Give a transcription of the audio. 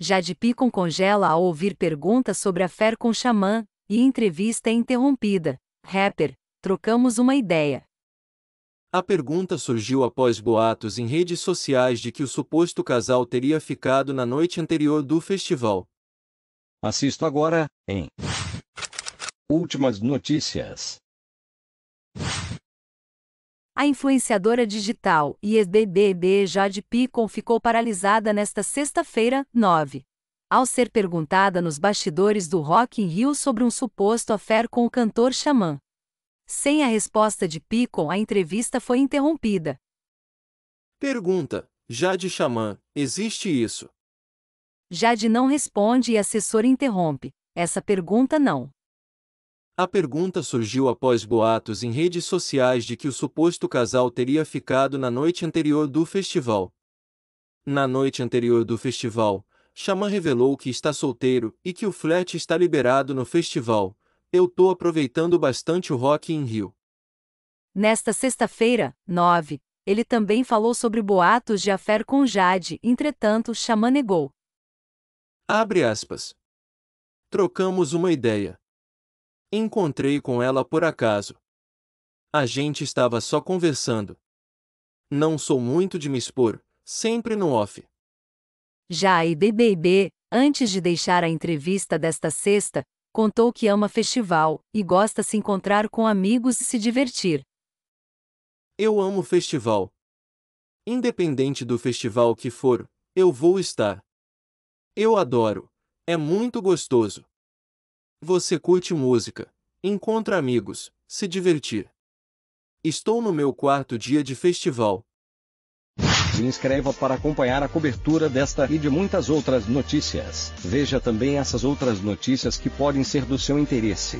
Jade Picon congela ao ouvir perguntas sobre a fé com xamã, e entrevista é interrompida. Rapper, trocamos uma ideia. A pergunta surgiu após boatos em redes sociais de que o suposto casal teria ficado na noite anterior do festival. Assisto agora, em Últimas notícias. A influenciadora digital e ex-BBB Jade Picon ficou paralisada nesta sexta-feira, 9. Ao ser perguntada nos bastidores do Rock in Rio sobre um suposto affair com o cantor Xamã. Sem a resposta de Picon, a entrevista foi interrompida. Pergunta: Jade Xamã, existe isso? Jade não responde e assessor interrompe. Essa pergunta não. A pergunta surgiu após boatos em redes sociais de que o suposto casal teria ficado na noite anterior do festival. Na noite anterior do festival, Xamã revelou que está solteiro e que o flerte está liberado no festival. Eu tô aproveitando bastante o Rock in Rio. Nesta sexta-feira, 9, ele também falou sobre boatos de affair com Jade, entretanto, Xamã negou. Abre aspas. Trocamos uma ideia. Encontrei com ela por acaso. A gente estava só conversando. Não sou muito de me expor, sempre no off. Já a IBBB, antes de deixar a entrevista desta sexta, contou que ama festival e gosta se encontrar com amigos e se divertir. Eu amo festival. Independente do festival que for, eu vou estar. Eu adoro. É muito gostoso. Você curte música, encontra amigos, se divertir. Estou no meu quarto dia de festival. Se inscreva para acompanhar a cobertura desta e de muitas outras notícias. Veja também essas outras notícias que podem ser do seu interesse.